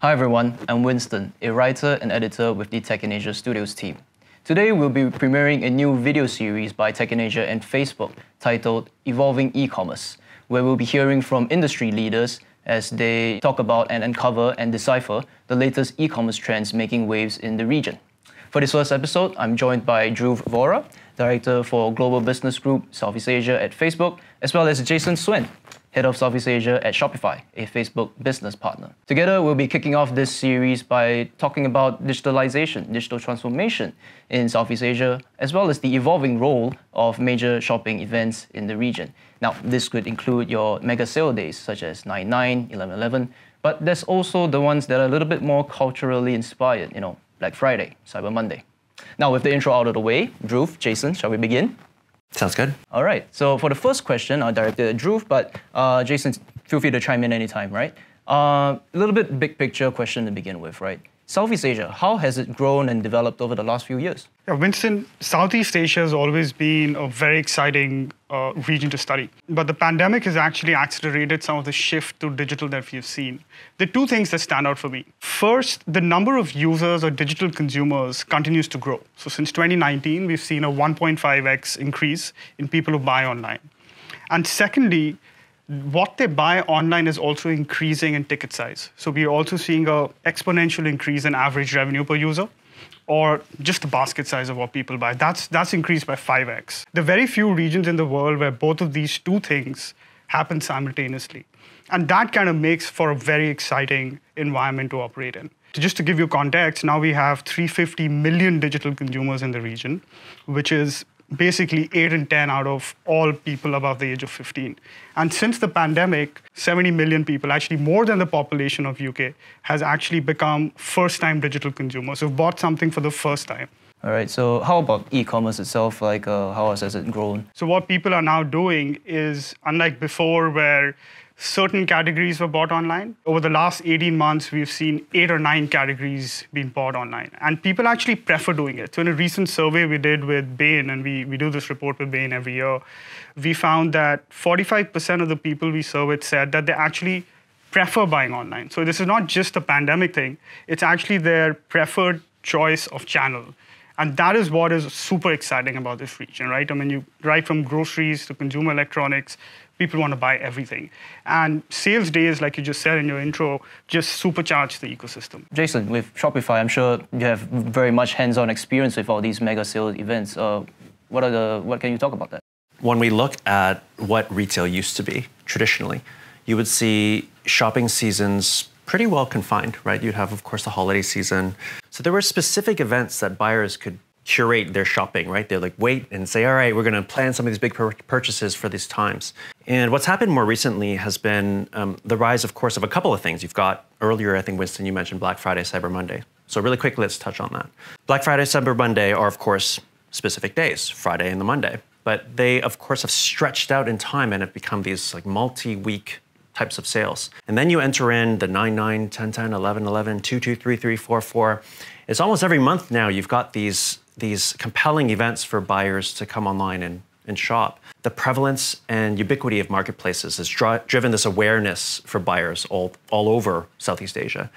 Hi everyone, I'm Winston, a writer and editor with the Tech in Asia Studios team. Today we'll be premiering a new video series by Tech in Asia and Facebook titled Evolving E-Commerce, where we'll be hearing from industry leaders as they talk about and uncover and decipher the latest e-commerce trends making waves in the region. For this first episode, I'm joined by Drew Vora, Director for Global Business Group Southeast Asia at Facebook, as well as Jason Swin, Head of Southeast Asia at Shopify, a Facebook business partner. Together, we'll be kicking off this series by talking about digitalization, digital transformation in Southeast Asia, as well as the evolving role of major shopping events in the region. Now, this could include your mega sale days such as 9-9, 11-11, but there's also the ones that are a little bit more culturally inspired, you know, Black Friday, Cyber Monday. Now, with the intro out of the way, Dhruv, Jason, shall we begin? Sounds good. All right. So for the first question, I it at Drew, but uh, Jason, feel free to chime in anytime, right? Uh, a uh, little bit big picture question to begin with, right? Southeast Asia, how has it grown and developed over the last few years? Yeah, Winston, Southeast Asia has always been a very exciting uh, region to study. But the pandemic has actually accelerated some of the shift to digital that we've seen. The two things that stand out for me. First, the number of users or digital consumers continues to grow. So since 2019, we've seen a 1.5x increase in people who buy online. And secondly, what they buy online is also increasing in ticket size. So we're also seeing an exponential increase in average revenue per user or just the basket size of what people buy. That's, that's increased by 5x. There are very few regions in the world where both of these two things happen simultaneously. And that kind of makes for a very exciting environment to operate in. So just to give you context, now we have 350 million digital consumers in the region, which is basically 8 in 10 out of all people above the age of 15. And since the pandemic, 70 million people, actually more than the population of UK, has actually become first-time digital consumers who've bought something for the first time. All right, so how about e-commerce itself? Like, uh, how has it grown? So what people are now doing is, unlike before where certain categories were bought online. Over the last 18 months, we've seen eight or nine categories being bought online. And people actually prefer doing it. So, in a recent survey we did with Bain, and we, we do this report with Bain every year, we found that 45% of the people we surveyed said that they actually prefer buying online. So, this is not just a pandemic thing, it's actually their preferred choice of channel. And that is what is super exciting about this region, right? I mean, you right from groceries to consumer electronics, People want to buy everything. And sales days, like you just said in your intro, just supercharge the ecosystem. Jason, with Shopify, I'm sure you have very much hands-on experience with all these mega sales events. Uh, what are the what can you talk about that? When we look at what retail used to be traditionally, you would see shopping seasons pretty well confined, right? You'd have, of course, the holiday season. So there were specific events that buyers could curate their shopping, right? They're like, wait and say, all right, we're going to plan some of these big pur- purchases for these times. And what's happened more recently has been um, the rise, of course, of a couple of things. You've got earlier, I think, Winston, you mentioned Black Friday, Cyber Monday. So, really quickly, let's touch on that. Black Friday, Cyber Monday are, of course, specific days, Friday and the Monday. But they, of course, have stretched out in time and have become these like multi week types of sales. And then you enter in the 9, 9, 10, 10, 11, 11, 2, 2, 3, 3, 4, 4. It's almost every month now you've got these these compelling events for buyers to come online and, and shop. The prevalence and ubiquity of marketplaces has dri driven this awareness for buyers all, all over Southeast Asia.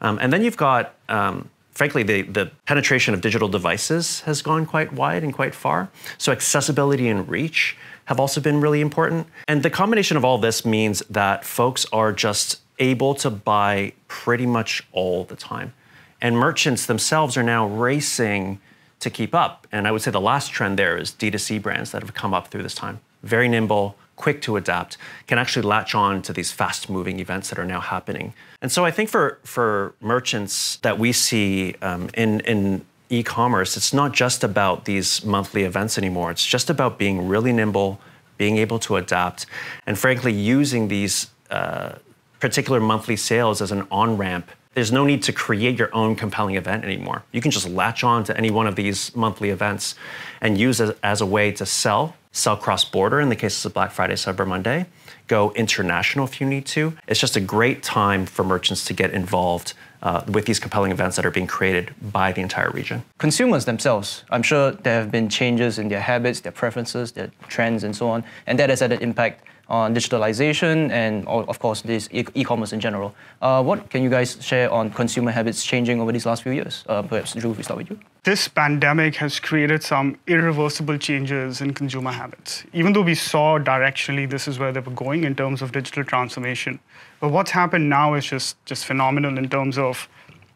Um, and then you've got, um, frankly, the, the penetration of digital devices has gone quite wide and quite far. So accessibility and reach have also been really important. And the combination of all this means that folks are just able to buy pretty much all the time. And merchants themselves are now racing to keep up. And I would say the last trend there is D2C brands that have come up through this time. Very nimble, quick to adapt, can actually latch on to these fast moving events that are now happening. And so I think for, for merchants that we see um, in, in e commerce, it's not just about these monthly events anymore. It's just about being really nimble, being able to adapt, and frankly, using these uh, particular monthly sales as an on ramp there's no need to create your own compelling event anymore. You can just latch on to any one of these monthly events and use it as a way to sell, sell cross border in the cases of Black Friday, Cyber Monday, go international if you need to. It's just a great time for merchants to get involved uh, with these compelling events that are being created by the entire region. Consumers themselves, I'm sure there have been changes in their habits, their preferences, their trends, and so on, and that has had an impact on digitalization and, of course, this e-commerce in general. Uh, what can you guys share on consumer habits changing over these last few years? Uh, perhaps, Drew, if we start with you. This pandemic has created some irreversible changes in consumer habits. Even though we saw directionally this is where they were going in terms of digital transformation, but what's happened now is just, just phenomenal in terms of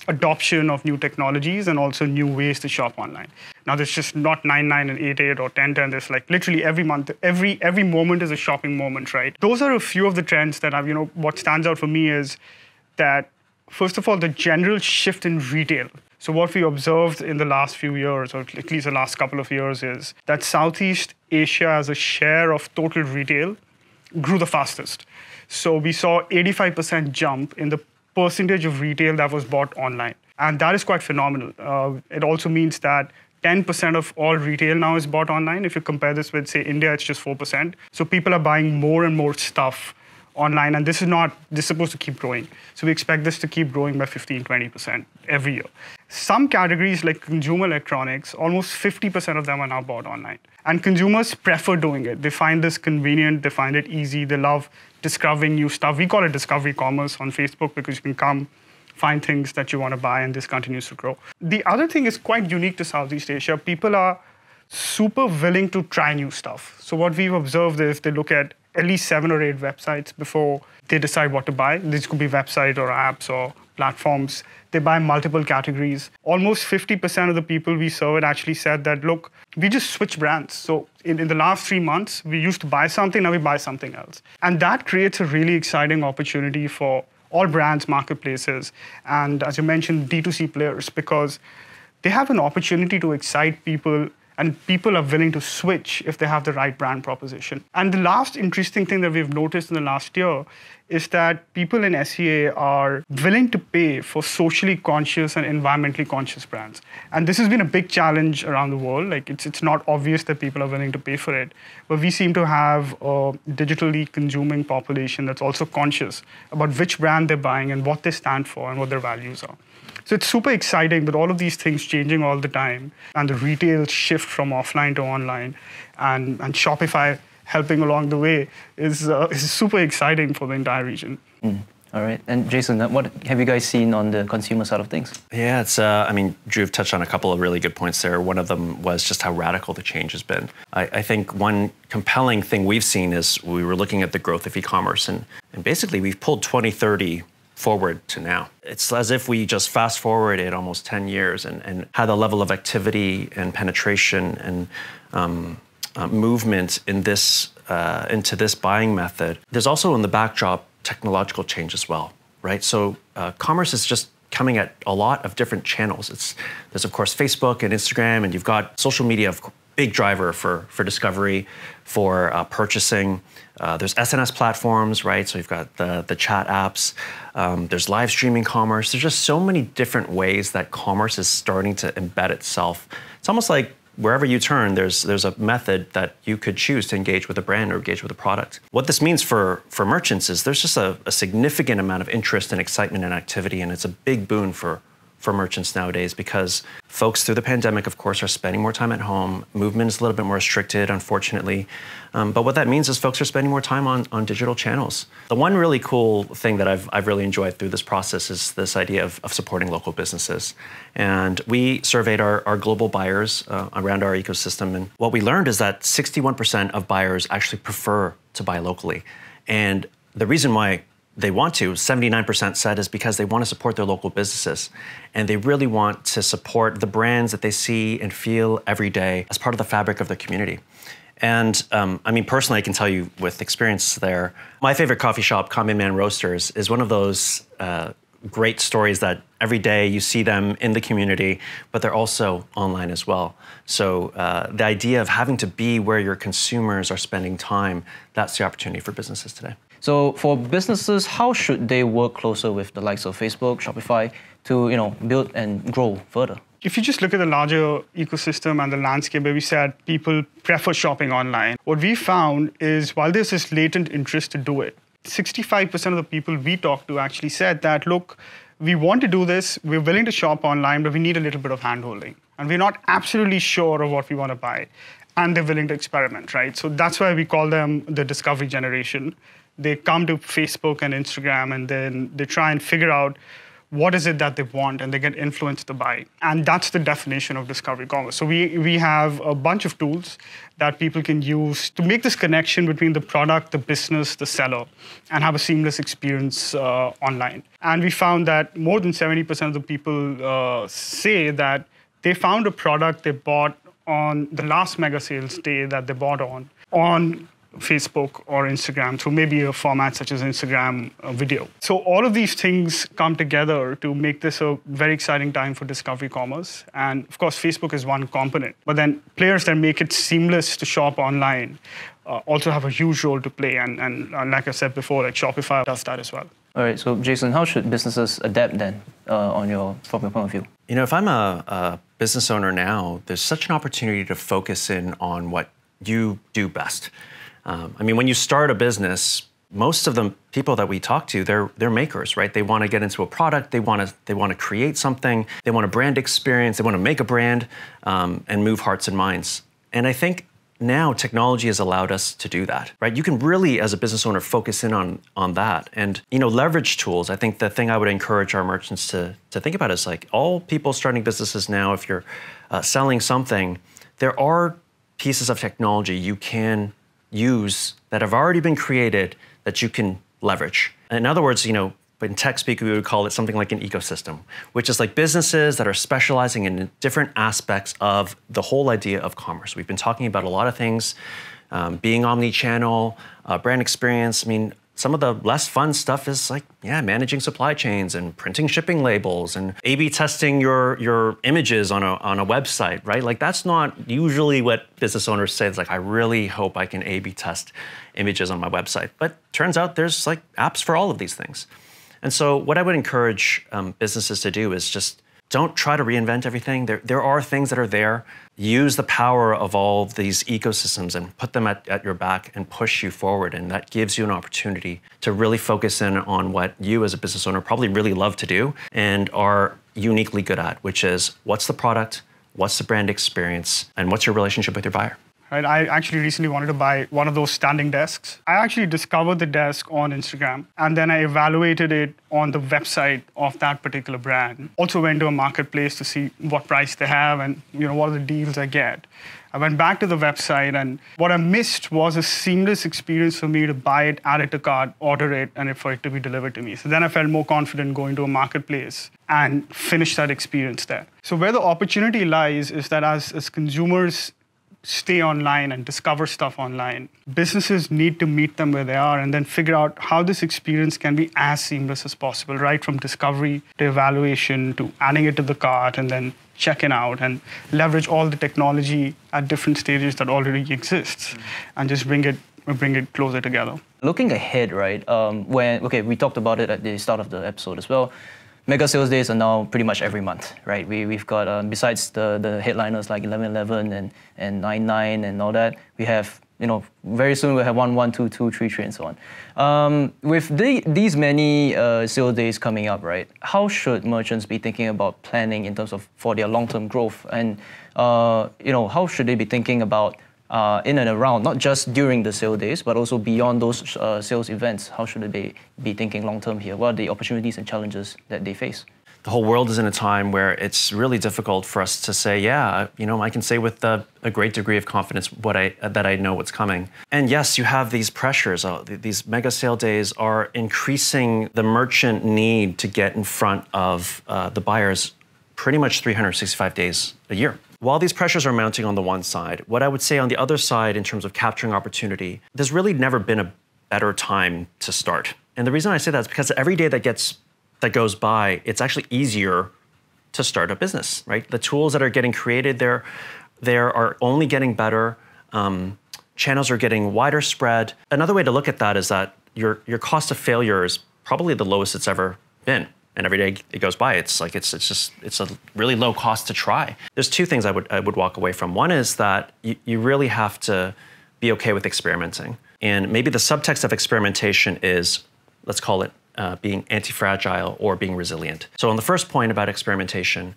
adoption of new technologies and also new ways to shop online. Now there's just not 99 and 88 or 1010. There's like literally every month, every every moment is a shopping moment, right? Those are a few of the trends that I've, you know, what stands out for me is that first of all, the general shift in retail. So what we observed in the last few years, or at least the last couple of years, is that Southeast Asia as a share of total retail grew the fastest. So we saw 85% jump in the percentage of retail that was bought online. And that is quite phenomenal. Uh, it also means that 10% of all retail now is bought online. If you compare this with, say, India, it's just 4%. So people are buying more and more stuff online, and this is not, this is supposed to keep growing. So we expect this to keep growing by 15, 20% every year some categories like consumer electronics, almost 50% of them are now bought online. And consumers prefer doing it. They find this convenient, they find it easy, they love discovering new stuff. We call it discovery commerce on Facebook because you can come find things that you want to buy, and this continues to grow. The other thing is quite unique to Southeast Asia. People are super willing to try new stuff. So, what we've observed is they look at at least seven or eight websites before they decide what to buy. This could be website or apps or platforms. They buy multiple categories. Almost 50% of the people we surveyed actually said that, look, we just switch brands. So in, in the last three months, we used to buy something, now we buy something else. And that creates a really exciting opportunity for all brands, marketplaces, and as you mentioned, D2C players, because they have an opportunity to excite people and people are willing to switch if they have the right brand proposition. And the last interesting thing that we've noticed in the last year is that people in SEA are willing to pay for socially conscious and environmentally conscious brands. And this has been a big challenge around the world. Like it's it's not obvious that people are willing to pay for it, but we seem to have a digitally consuming population that's also conscious about which brand they're buying and what they stand for and what their values are. So it's super exciting with all of these things changing all the time and the retail shift from offline to online and, and Shopify helping along the way is, uh, is super exciting for the entire region. Mm. All right. And Jason, uh, what have you guys seen on the consumer side of things? Yeah, it's, uh, I mean, Drew touched on a couple of really good points there. One of them was just how radical the change has been. I, I think one compelling thing we've seen is we were looking at the growth of e commerce, and, and basically we've pulled 2030 forward to now. It's as if we just fast forwarded almost 10 years and, and had a level of activity and penetration and um, uh, movement in this uh, into this buying method. There's also in the backdrop technological change as well, right? So uh, commerce is just coming at a lot of different channels. It's there's of course Facebook and Instagram, and you've got social media, of big driver for for discovery, for uh, purchasing. Uh, there's SNS platforms, right? So you've got the the chat apps. Um, there's live streaming commerce. There's just so many different ways that commerce is starting to embed itself. It's almost like wherever you turn, there's there's a method that you could choose to engage with a brand or engage with a product. What this means for for merchants is there's just a, a significant amount of interest and excitement and activity, and it's a big boon for for merchants nowadays because folks through the pandemic, of course, are spending more time at home. Movement is a little bit more restricted, unfortunately. Um, but what that means is folks are spending more time on, on digital channels. The one really cool thing that I've, I've really enjoyed through this process is this idea of, of supporting local businesses. And we surveyed our, our global buyers uh, around our ecosystem. And what we learned is that 61% of buyers actually prefer to buy locally. And the reason why they want to, 79% said is because they want to support their local businesses and they really want to support the brands that they see and feel every day as part of the fabric of their community. And um, I mean, personally, I can tell you with experience there, my favorite coffee shop, Common Man Roasters, is one of those uh, great stories that every day you see them in the community, but they're also online as well. So uh, the idea of having to be where your consumers are spending time, that's the opportunity for businesses today. So for businesses, how should they work closer with the likes of Facebook, Shopify to you know build and grow further? If you just look at the larger ecosystem and the landscape where we said people prefer shopping online, what we found is while there's this latent interest to do it, 65% of the people we talked to actually said that, look, we want to do this, we're willing to shop online, but we need a little bit of handholding. And we're not absolutely sure of what we want to buy. And they're willing to experiment, right? So that's why we call them the discovery generation they come to Facebook and Instagram and then they try and figure out what is it that they want and they get influenced to buy. and that's the definition of discovery commerce so we we have a bunch of tools that people can use to make this connection between the product the business the seller and have a seamless experience uh, online and we found that more than 70% of the people uh, say that they found a product they bought on the last mega sales day that they bought on on Facebook or Instagram through maybe a format such as Instagram video. So all of these things come together to make this a very exciting time for discovery commerce. And of course, Facebook is one component. But then players that make it seamless to shop online uh, also have a huge role to play. And, and, and uh, like I said before, like Shopify does that as well. All right, so Jason, how should businesses adapt then uh, on your, from your point of view? You know, if I'm a, a business owner now, there's such an opportunity to focus in on what you do best. Um, I mean, when you start a business, most of the people that we talk to, they're they're makers, right? They want to get into a product, they want to they want to create something, they want a brand experience, they want to make a brand, um, and move hearts and minds. And I think now technology has allowed us to do that right you can really as a business owner focus in on on that and you know leverage tools i think the thing i would encourage our merchants to to think about is like all people starting businesses now if you're uh, selling something there are pieces of technology you can use that have already been created that you can leverage. In other words, you know, in tech speak, we would call it something like an ecosystem, which is like businesses that are specializing in different aspects of the whole idea of commerce. We've been talking about a lot of things, um, being omni-channel, uh, brand experience. I mean, some of the less fun stuff is like, yeah, managing supply chains and printing shipping labels and A/B testing your your images on a on a website, right? Like that's not usually what business owners say. It's like, I really hope I can A/B test images on my website. But turns out there's like apps for all of these things. And so what I would encourage um, businesses to do is just don't try to reinvent everything. There, there are things that are there. Use the power of all of these ecosystems and put them at, at your back and push you forward. And that gives you an opportunity to really focus in on what you as a business owner probably really love to do and are uniquely good at, which is what's the product, what's the brand experience, and what's your relationship with your buyer. Right? I actually recently wanted to buy one of those standing desks. I actually discovered the desk on Instagram and then I evaluated it on the website of that particular brand. Also went to a marketplace to see what price they have and you know what are the deals I get. I went back to the website, and what I missed was a seamless experience for me to buy it, add it to cart, order it, and for it to be delivered to me. So then I felt more confident going to a marketplace and finish that experience there. So where the opportunity lies is that as, as consumers stay online and discover stuff online. Businesses need to meet them where they are and then figure out how this experience can be as seamless as possible, right? From discovery to evaluation to adding it to the cart and then checking out and leverage all the technology at different stages that already exists mm -hmm. and just bring it bring it closer together. Looking ahead, right? Um, when okay, we talked about it at the start of the episode as well mega sales days are now pretty much every month, right? We, we've got, um, besides the, the headliners like 1111 and, and 99 and all that, we have, you know, very soon we'll have 1, 1, 2, 2, 3, 3, and so on. Um, with the, these many uh, sales days coming up, right, how should merchants be thinking about planning in terms of for their long-term growth? And, uh, you know, how should they be thinking about uh, in and around, not just during the sale days, but also beyond those uh, sales events? How should they be thinking long term here? What are the opportunities and challenges that they face? The whole world is in a time where it's really difficult for us to say, yeah, you know, I can say with a, uh, a great degree of confidence what I uh, that I know what's coming. And yes, you have these pressures. Uh, these mega sale days are increasing the merchant need to get in front of the buyers pretty much 365 days a year. While these pressures are mounting on the one side, what I would say on the other side in terms of capturing opportunity, there's really never been a better time to start. And the reason I say that is because every day that gets that goes by, it's actually easier to start a business, right? The tools that are getting created there, there are only getting better. Um, channels are getting wider spread. Another way to look at that is that your your cost of failure is probably the lowest it's ever been and every day it goes by it's like it's it's just it's a really low cost to try there's two things i would i would walk away from one is that you, you really have to be okay with experimenting and maybe the subtext of experimentation is let's call it uh, being anti-fragile or being resilient so on the first point about experimentation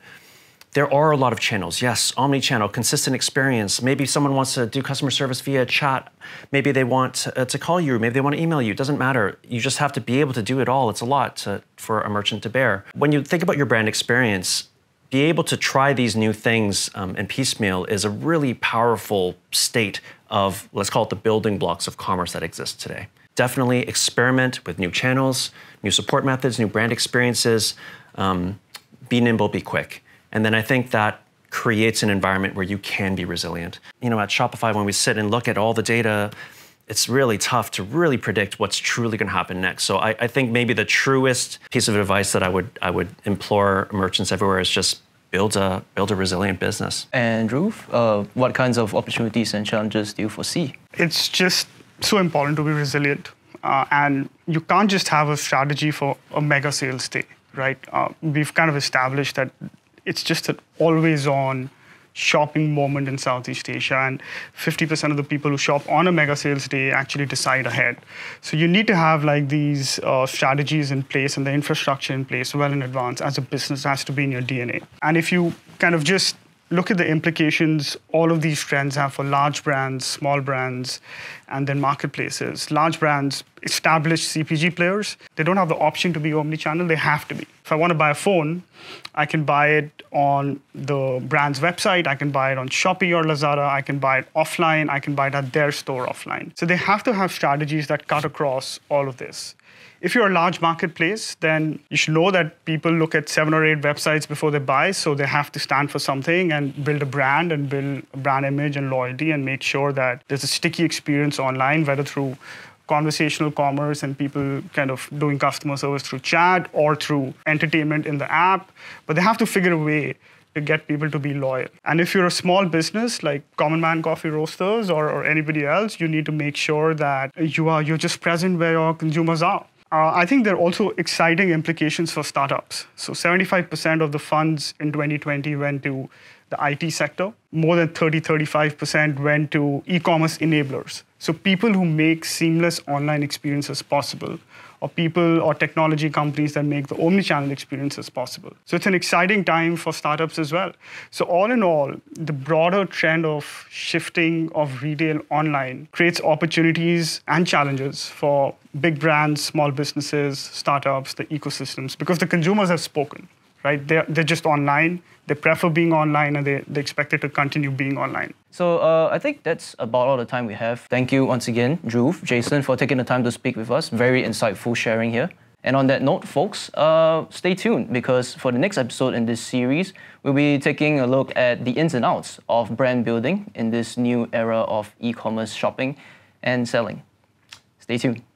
there are a lot of channels. Yes, omni-channel, consistent experience. Maybe someone wants to do customer service via chat. Maybe they want uh, to, call you. Maybe they want to email you. It doesn't matter. You just have to be able to do it all. It's a lot to, for a merchant to bear. When you think about your brand experience, be able to try these new things um, and piecemeal is a really powerful state of, let's call it the building blocks of commerce that exist today. Definitely experiment with new channels, new support methods, new brand experiences. Um, be nimble, be quick. And then I think that creates an environment where you can be resilient. You know, at Shopify, when we sit and look at all the data, it's really tough to really predict what's truly going to happen next. So I, I, think maybe the truest piece of advice that I would I would implore merchants everywhere is just build a build a resilient business. And Roof, uh, what kinds of opportunities and challenges do you foresee? It's just so important to be resilient, uh, and you can't just have a strategy for a mega sales day, right? Uh, we've kind of established that it's just an always on shopping moment in Southeast Asia. And 50% of the people who shop on a mega sales day actually decide ahead. So you need to have like these uh, strategies in place and the infrastructure in place well in advance as a business has to be in your DNA. And if you kind of just look at the implications all of these trends have for large brands, small brands, and then marketplaces. Large brands, established CPG players, they don't have the option to be omnichannel, they have to be. If I want to buy a phone, I can buy it on the brand's website, I can buy it on Shopee or Lazada, I can buy it offline, I can buy it at their store offline. So they have to have strategies that cut across all of this. If you're a large marketplace, then you should know that people look at seven or eight websites before they buy, so they have to stand for something and build a brand and build a brand image and loyalty and make sure that there's a sticky experience online, whether through conversational commerce and people kind of doing customer service through chat or through entertainment in the app. But they have to figure a way to get people to be loyal. And if you're a small business like Common Man Coffee Roasters or, or anybody else, you need to make sure that you are you're just present where your consumers are. Uh, I think there are also exciting implications for startups. So 75% of the funds in 2020 went to the IT sector. More than 30, 35% went to e-commerce enablers. So people who make seamless online experiences possible or people or technology companies that make the omnichannel experiences possible. So it's an exciting time for startups as well. So all in all, the broader trend of shifting of retail online creates opportunities and challenges for big brands, small businesses, startups, the ecosystems because the consumers have spoken right? They're, they're just online. They prefer being online and they, they expect it to continue being online. So uh, I think that's about all the time we have. Thank you once again, Drew, Jason, for taking the time to speak with us. Very insightful sharing here. And on that note, folks, uh, stay tuned because for the next episode in this series, we'll be taking a look at the ins and outs of brand building in this new era of e commerce shopping and selling. Stay tuned.